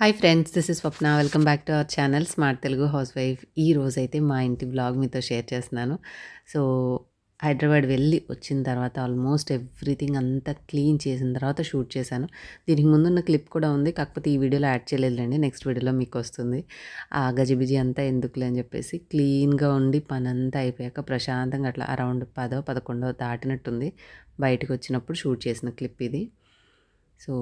hi friends this is Swapna welcome back to our channel smart Telugu housewife ఈ రోజైతే మా ఇంటి బ్లాగ్ మీతో షేర్ చేస్తున్నాను సో హైదరాబాద్ వెళ్ళి వచ్చిన తర్వాత ఆల్మోస్ట్ ఎవ్రీథింగ్ అంతా క్లీన్ చేసిన తర్వాత షూట్ చేశాను దీనికి ముందున్న క్లిప్ కూడా ఉంది కాకపోతే ఈ వీడియోలో యాడ్ చేయలేదులేండి నెక్స్ట్ వీడియోలో మీకు వస్తుంది ఆ గజిబిజి అంతా ఎందుకులే అని చెప్పేసి క్లీన్గా ఉండి పని అంతా అయిపోయాక ప్రశాంతంగా అట్లా అరౌండ్ పదో పదకొండో దాటినట్టుంది బయటకు వచ్చినప్పుడు షూట్ చేసిన క్లిప్ ఇది సో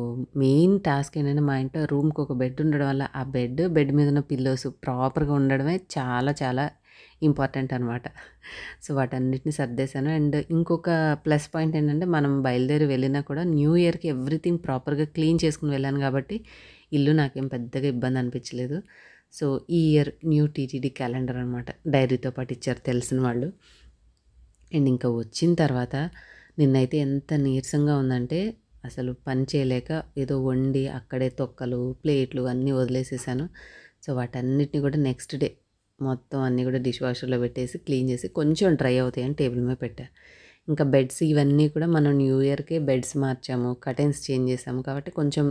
మెయిన్ టాస్క్ ఏంటంటే మా ఇంట్లో రూమ్కి ఒక బెడ్ ఉండడం వల్ల ఆ బెడ్ బెడ్ మీద ఉన్న పిల్లోస్ ప్రాపర్గా ఉండడమే చాలా చాలా ఇంపార్టెంట్ అనమాట సో వాటన్నిటిని సర్దేశాను అండ్ ఇంకొక ప్లస్ పాయింట్ ఏంటంటే మనం బయలుదేరి వెళ్ళినా కూడా న్యూ ఇయర్కి ఎవ్రీథింగ్ ప్రాపర్గా క్లీన్ చేసుకుని వెళ్ళాను కాబట్టి ఇల్లు నాకేం పెద్దగా ఇబ్బంది అనిపించలేదు సో ఈ ఇయర్ న్యూ టీటీడీ క్యాలెండర్ అనమాట డైరీతో పాటు ఇచ్చారు తెలిసిన వాళ్ళు అండ్ ఇంకా వచ్చిన తర్వాత నిన్నైతే ఎంత నీరసంగా ఉందంటే అసలు పని చేయలేక ఏదో వండి అక్కడే తొక్కలు ప్లేట్లు అన్నీ వదిలేసేసాను సో వాటన్నిటిని కూడా నెక్స్ట్ డే మొత్తం అన్నీ కూడా డిష్ వాషర్లో పెట్టేసి క్లీన్ చేసి కొంచెం డ్రై అవుతాయని టేబుల్ మీద పెట్టాను ఇంకా బెడ్స్ ఇవన్నీ కూడా మనం న్యూ ఇయర్కే బెడ్స్ మార్చాము కటెన్స్ చేంజ్ చేసాము కాబట్టి కొంచెం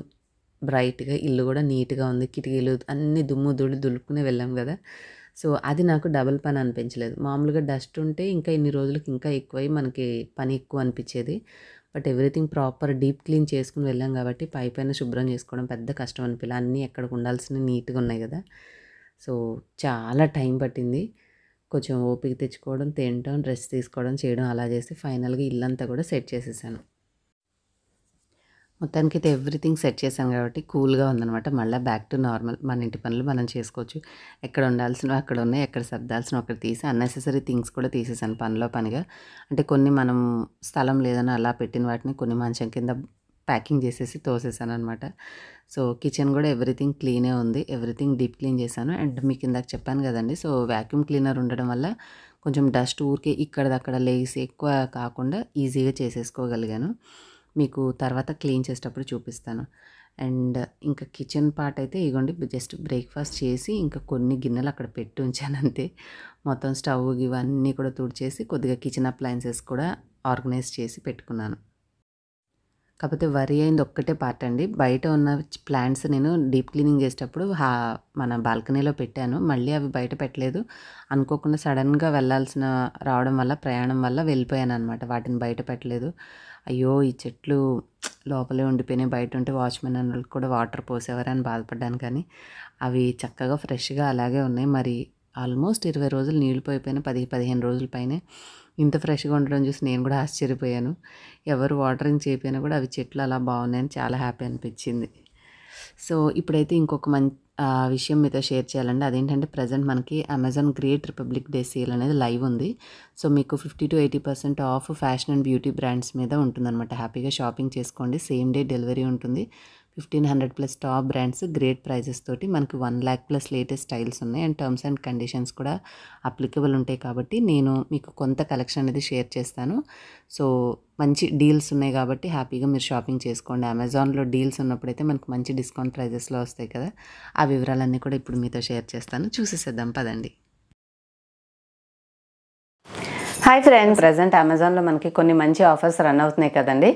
బ్రైట్గా ఇల్లు కూడా నీట్గా ఉంది కిటికీలు అన్ని దుమ్ము దుడి దులుపుకునే వెళ్ళాం కదా సో అది నాకు డబుల్ పని అనిపించలేదు మామూలుగా డస్ట్ ఉంటే ఇంకా ఇన్ని రోజులకి ఇంకా ఎక్కువై మనకి పని ఎక్కువ అనిపించేది but everything proper deep clean చేసుకుని వెళ్ళాం కాబట్టి పై పైన శుభ్రం చేసుకోవడం పెద్ద కష్టం అనిపించలే అన్నీ ఎక్కడికి ఉండాల్సిన నీట్గా ఉన్నాయి కదా సో చాలా టైం పట్టింది కొంచెం ఓపిక తెచ్చుకోవడం తినడం డ్రెస్ తీసుకోవడం చేయడం అలా చేసి ఫైనల్గా ఇల్లంతా కూడా సెట్ చేసేసాను మొత్తానికి అయితే ఎవ్రీథింగ్ సెట్ చేశాను కాబట్టి కూల్గా ఉందనమాట మళ్ళీ బ్యాక్ టు నార్మల్ మన ఇంటి పనులు మనం చేసుకోవచ్చు ఎక్కడ ఉండాల్సిన అక్కడ ఉన్నాయి ఎక్కడ సర్దాల్సిన అక్కడ తీసి అన్నెసెసరీ థింగ్స్ కూడా తీసేసాను పనిలో పనిగా అంటే కొన్ని మనం స్థలం లేదని అలా పెట్టిన వాటిని కొన్ని మంచం కింద ప్యాకింగ్ చేసేసి తోసేసాను అనమాట సో కిచెన్ కూడా ఎవ్రీథింగ్ క్లీనే ఉంది ఎవ్రీథింగ్ డీప్ క్లీన్ చేశాను అండ్ మీకు ఇందాక చెప్పాను కదండి సో వ్యాక్యూమ్ క్లీనర్ ఉండడం వల్ల కొంచెం డస్ట్ ఊరికే ఇక్కడదక్కడ లేసి ఎక్కువ కాకుండా ఈజీగా చేసేసుకోగలిగాను మీకు తర్వాత క్లీన్ చేసేటప్పుడు చూపిస్తాను అండ్ ఇంకా కిచెన్ పార్ట్ అయితే ఇగోండి జస్ట్ బ్రేక్ఫాస్ట్ చేసి ఇంకా కొన్ని గిన్నెలు అక్కడ పెట్టి ఉంచాను అంతే మొత్తం స్టవ్ ఇవన్నీ కూడా తుడిచేసి కొద్దిగా కిచెన్ అప్లయన్సెస్ కూడా ఆర్గనైజ్ చేసి పెట్టుకున్నాను కాకపోతే వరి అయింది ఒక్కటే పార్ట్ అండి బయట ఉన్న ప్లాంట్స్ నేను డీప్ క్లీనింగ్ చేసేటప్పుడు మన బాల్కనీలో పెట్టాను మళ్ళీ అవి బయట పెట్టలేదు అనుకోకుండా సడన్గా వెళ్ళాల్సిన రావడం వల్ల ప్రయాణం వల్ల వెళ్ళిపోయాను అనమాట వాటిని బయట పెట్టలేదు అయ్యో ఈ చెట్లు లోపలే ఉండిపోయినాయి బయట ఉంటే వాచ్మెన్ అన్న కూడా వాటర్ పోసేవారని బాధపడ్డాను కానీ అవి చక్కగా ఫ్రెష్గా అలాగే ఉన్నాయి మరి ఆల్మోస్ట్ ఇరవై రోజులు నీళ్ళు పోయిపోయిన పది పదిహేను రోజుల పైన ఇంత ఫ్రెష్గా ఉండడం చూసి నేను కూడా ఆశ్చర్యపోయాను ఎవరు వాటరింగ్ చేయపోయినా కూడా అవి చెట్లు అలా బాగున్నాయని చాలా హ్యాపీ అనిపించింది సో ఇప్పుడైతే ఇంకొక మం విషయం మీతో షేర్ చేయాలండి అదేంటంటే ప్రజెంట్ మనకి Amazon great Republic Day sale అనేది లైవ్ ఉంది సో మీకు fifty to eighty percent off fashion and beauty brands మీద ఉంటుందన్నమాట హ్యాపీగా షాపింగ్ చేసుకోండి సేమ్ డే డెలివరీ ఉంటుంది fifteen hundred plus top brands great prizes తోటి మనకి one lakh plus latest styles ఉన్నాయి అండ్ టర్మ్స్ అండ్ కండిషన్స్ కూడా అప్లికబుల్ ఉంటాయి కాబట్టి నేను మీకు కొంత కలెక్షన్ అనేది షేర్ చేస్తాను సో మంచి డీల్స్ ఉన్నాయి కాబట్టి హ్యాపీగా మీరు షాపింగ్ చేసుకోండి అమెజాన్లో డీల్స్ ఉన్నప్పుడైతే మనకు మంచి డిస్కౌంట్ ప్రైజెస్లో వస్తాయి కదా ఆ వివరాలన్నీ కూడా ఇప్పుడు మీతో షేర్ చేస్తాను చూసేసేద్దాం పదండి హాయ్ ఫ్రెండ్స్ ప్రజెంట్ అమెజాన్లో మనకి కొన్ని మంచి ఆఫర్స్ రన్ అవుతున్నాయి కదండి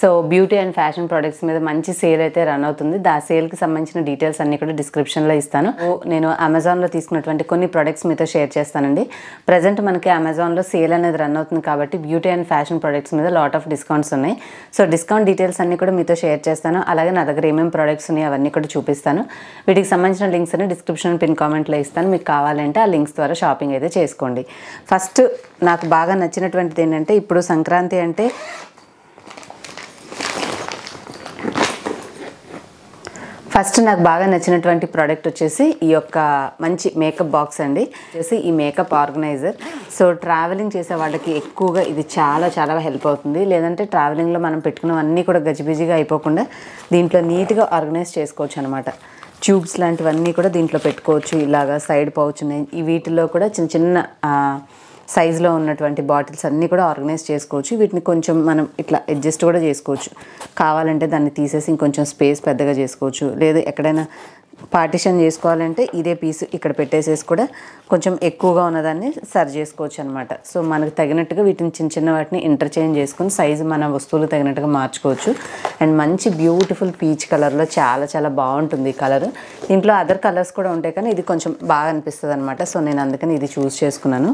so beauty and fashion products మీద మంచి సేల్ అయితే రన్ అవుతుంది దా సేల్కి సంబంధించిన డీటెయిల్స్ అన్నీ కూడా డిస్క్రిప్షన్లో ఇస్తాను నేను అమెజాన్లో తీసుకున్నటువంటి కొన్ని ప్రొడక్ట్స్ మీతో షేర్ చేస్తానండి ప్రజెంట్ మనకి అమెజాన్లో సేల్ అనేది రన్ అవుతుంది కాబట్టి బ్యూటీ అండ్ ఫ్యాషన్ ప్రొడక్ట్స్ మీద లాట్ ఆఫ్ డిస్కౌంట్స్ ఉన్నాయి సో డిస్కౌంట్ డీటెయిల్స్ అన్నీ కూడా మీతో షేర్ చేస్తాను అలాగే నా దగ్గర ఏమేమి ప్రొడక్ట్స్ ఉన్నాయి అవన్నీ కూడా చూపిస్తాను వీటికి సంబంధించిన లింక్స్ అన్ని డిస్క్రిప్షన్ పిన్ కామెంట్లో ఇస్తాను మీకు కావాలంటే ఆ లింక్స్ ద్వారా షాపింగ్ అయితే చేసుకోండి ఫస్ట్ నాకు నాకు బాగా నచ్చినటువంటిది ఏంటంటే ఇప్పుడు సంక్రాంతి అంటే ఫస్ట్ నాకు బాగా నచ్చినటువంటి ప్రోడక్ట్ వచ్చేసి ఈ యొక్క మంచి మేకప్ బాక్స్ అండి వచ్చేసి ఈ మేకప్ ఆర్గనైజర్ సో ట్రావెలింగ్ చేసే వాళ్ళకి ఎక్కువగా ఇది చాలా చాలా హెల్ప్ అవుతుంది లేదంటే ట్రావెలింగ్లో మనం పెట్టుకున్నవన్నీ కూడా గజిబిజిగా అయిపోకుండా దీంట్లో నీట్గా ఆర్గనైజ్ చేసుకోవచ్చు అనమాట ట్యూబ్స్ లాంటివన్నీ కూడా దీంట్లో పెట్టుకోవచ్చు ఇలాగా సైడ్ పౌచ్ ఉన్నాయి వీటిలో కూడా చిన్న చిన్న సైజులో ఉన్నటువంటి బాటిల్స్ అన్నీ కూడా ఆర్గనైజ్ చేసుకోవచ్చు వీటిని కొంచెం మనం ఇట్లా అడ్జస్ట్ కూడా చేసుకోవచ్చు కావాలంటే దాన్ని తీసేసి ఇంకొంచెం స్పేస్ పెద్దగా చేసుకోవచ్చు లేదు ఎక్కడైనా పార్టిషన్ చేసుకోవాలంటే ఇదే పీస్ ఇక్కడ పెట్టేసేసి కూడా కొంచెం ఎక్కువగా ఉన్నదాన్ని సరి చేసుకోవచ్చు అనమాట సో మనకు తగినట్టుగా వీటిని చిన్న చిన్న వాటిని ఇంటర్చేంజ్ చేసుకుని సైజు మన వస్తువులు తగినట్టుగా మార్చుకోవచ్చు అండ్ మంచి బ్యూటిఫుల్ పీచ్ కలర్లో చాలా చాలా బాగుంటుంది ఈ కలర్ దీంట్లో అదర్ కలర్స్ కూడా ఉంటాయి కానీ ఇది కొంచెం బాగా అనిపిస్తుంది అనమాట సో నేను అందుకని ఇది చూస్ చేసుకున్నాను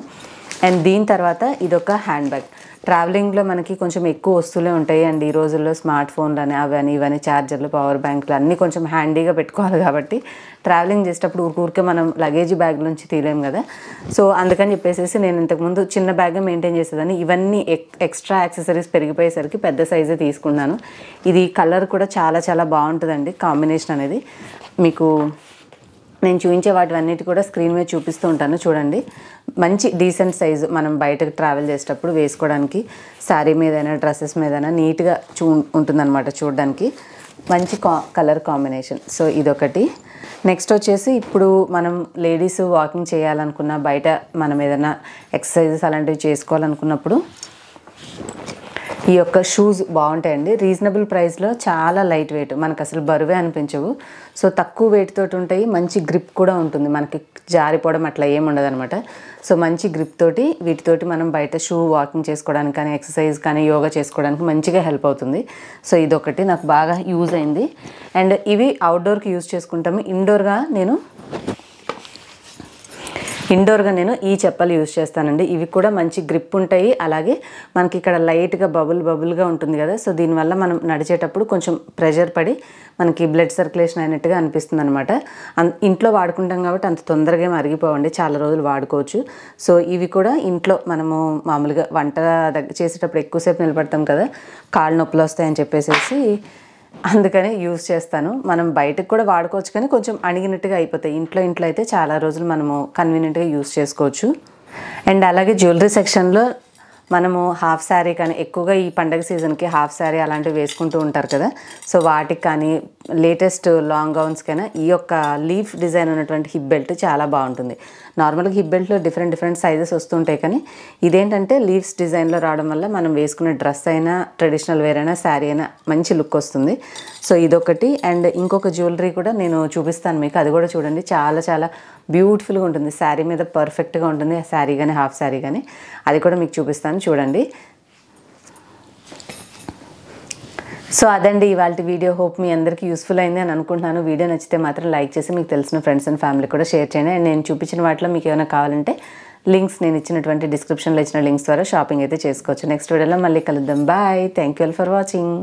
అండ్ దీని తర్వాత ఇదొక హ్యాండ్ బ్యాగ్ ట్రావెలింగ్లో మనకి కొంచెం ఎక్కువ వస్తువులే ఉంటాయి అండ్ ఈ రోజుల్లో స్మార్ట్ ఫోన్లు అని అని ఇవన్నీ ఛార్జర్లు పవర్ బ్యాంకులు అన్నీ కొంచెం హ్యాండీగా పెట్టుకోవాలి కాబట్టి ట్రావెలింగ్ చేసేటప్పుడు ఊరికే మనం లగేజ్ బ్యాగ్ నుంచి తీయలేం కదా సో అందుకని చెప్పేసి నేను ఇంతకుముందు చిన్న బ్యాగ్ మెయింటైన్ చేసేదాన్ని ఇవన్నీ ఎక్స్ట్రా యాక్సెసరీస్ పెరిగిపోయేసరికి పెద్ద సైజే తీసుకున్నాను ఇది కలర్ కూడా చాలా చాలా బాగుంటుందండి కాంబినేషన్ అనేది మీకు నేను చూపించే వాటివన్నిటి కూడా స్క్రీన్ మీద చూపిస్తూ ఉంటాను చూడండి మంచి డీసెంట్ సైజు మనం బయటకు ట్రావెల్ చేసేటప్పుడు వేసుకోవడానికి శారీ మీదైనా డ్రెస్సెస్ మీదైనా నీట్గా చూ ఉంటుందన్నమాట చూడడానికి మంచి కా కలర్ కాంబినేషన్ సో ఇదొకటి నెక్స్ట్ వచ్చేసి ఇప్పుడు మనం లేడీస్ వాకింగ్ చేయాలనుకున్న బయట మనం ఏదైనా ఎక్సర్సైజెస్ అలాంటివి చేసుకోవాలనుకున్నప్పుడు ఈ యొక్క షూస్ బాగుంటాయండి రీజనబుల్ ప్రైస్లో చాలా లైట్ వెయిట్ మనకు అసలు బరువే అనిపించవు సో తక్కువ వెయిట్ తోటి ఉంటాయి మంచి గ్రిప్ కూడా ఉంటుంది మనకి జారిపోవడం అట్లా ఏమి ఉండదు అనమాట సో మంచి గ్రిప్ తోటి వీటితోటి మనం బయట షూ వాకింగ్ చేసుకోవడానికి కానీ ఎక్సర్సైజ్ కానీ యోగా చేసుకోవడానికి మంచిగా హెల్ప్ అవుతుంది సో ఇదొకటి నాకు బాగా యూజ్ అయింది అండ్ ఇవి అవుట్డోర్కి యూజ్ చేసుకుంటాము ఇండోర్గా నేను ఇండోర్గా నేను ఈ చెప్పలు యూజ్ చేస్తానండి ఇవి కూడా మంచి గ్రిప్ ఉంటాయి అలాగే మనకి ఇక్కడ లైట్గా బబుల్ బబుల్గా ఉంటుంది కదా సో దీనివల్ల మనం నడిచేటప్పుడు కొంచెం ప్రెషర్ పడి మనకి బ్లడ్ సర్క్యులేషన్ అయినట్టుగా అనిపిస్తుంది అనమాట ఇంట్లో వాడుకుంటాం కాబట్టి అంత తొందరగా మరిగిపోవండి చాలా రోజులు వాడుకోవచ్చు సో ఇవి కూడా ఇంట్లో మనము మామూలుగా వంట చేసేటప్పుడు ఎక్కువసేపు నిలబడతాం కదా కాళ్ళు నొప్పులు వస్తాయని చెప్పేసి అందుకనే యూజ్ చేస్తాను మనం బయటకు కూడా వాడుకోవచ్చు కానీ కొంచెం అణిగినట్టుగా అయిపోతాయి ఇంట్లో ఇంట్లో అయితే చాలా రోజులు మనము కన్వీనియంట్గా యూజ్ చేసుకోవచ్చు అండ్ అలాగే జ్యువెలరీ సెక్షన్లో మనము హాఫ్ శారీ కానీ ఎక్కువగా ఈ పండగ సీజన్కి హాఫ్ శారీ అలాంటివి వేసుకుంటూ ఉంటారు కదా సో వాటికి కానీ లేటెస్ట్ లాంగ్ గౌన్స్ కైనా ఈ యొక్క లీఫ్ డిజైన్ ఉన్నటువంటి హిప్ బెల్ట్ చాలా బాగుంటుంది నార్మల్గా హిప్ బెల్ట్లో డిఫరెంట్ డిఫరెంట్ సైజెస్ వస్తుంటాయి కానీ ఇదేంటంటే లీవ్స్ డిజైన్లో రావడం వల్ల మనం వేసుకునే డ్రెస్ అయినా ట్రెడిషనల్ వేర్ అయినా శారీ అయినా మంచి లుక్ వస్తుంది సో ఇదొకటి అండ్ ఇంకొక జ్యువెలరీ కూడా నేను చూపిస్తాను మీకు అది కూడా చూడండి చాలా చాలా బ్యూటిఫుల్గా ఉంటుంది శారీ మీద పర్ఫెక్ట్గా ఉంటుంది శారీ కానీ హాఫ్ శారీ కానీ అది కూడా మీకు చూపిస్తాను చూడండి సో అదండి ఇవాళ వీడియో హోప్ మీ అందరికీ యూస్ఫుల్ అయింది అని అనుకుంటున్నాను వీడియో నచ్చితే మాత్రం లైక్ చేసి మీకు తెలిసిన ఫ్రెండ్స్ అండ్ ఫ్యామిలీ కూడా షేర్ చేయండి అండ్ నేను చూపించిన వాటిలో మీకు ఏమైనా కావాలంటే లింక్స్ నేను ఇచ్చినటువంటి డిస్క్రిప్షన్లో ఇచ్చిన లింక్స్ ద్వారా షాపింగ్ అయితే చేసుకోవచ్చు నెక్స్ట్ వీడియోలో మళ్ళీ కలుద్దాం bye thank you for watching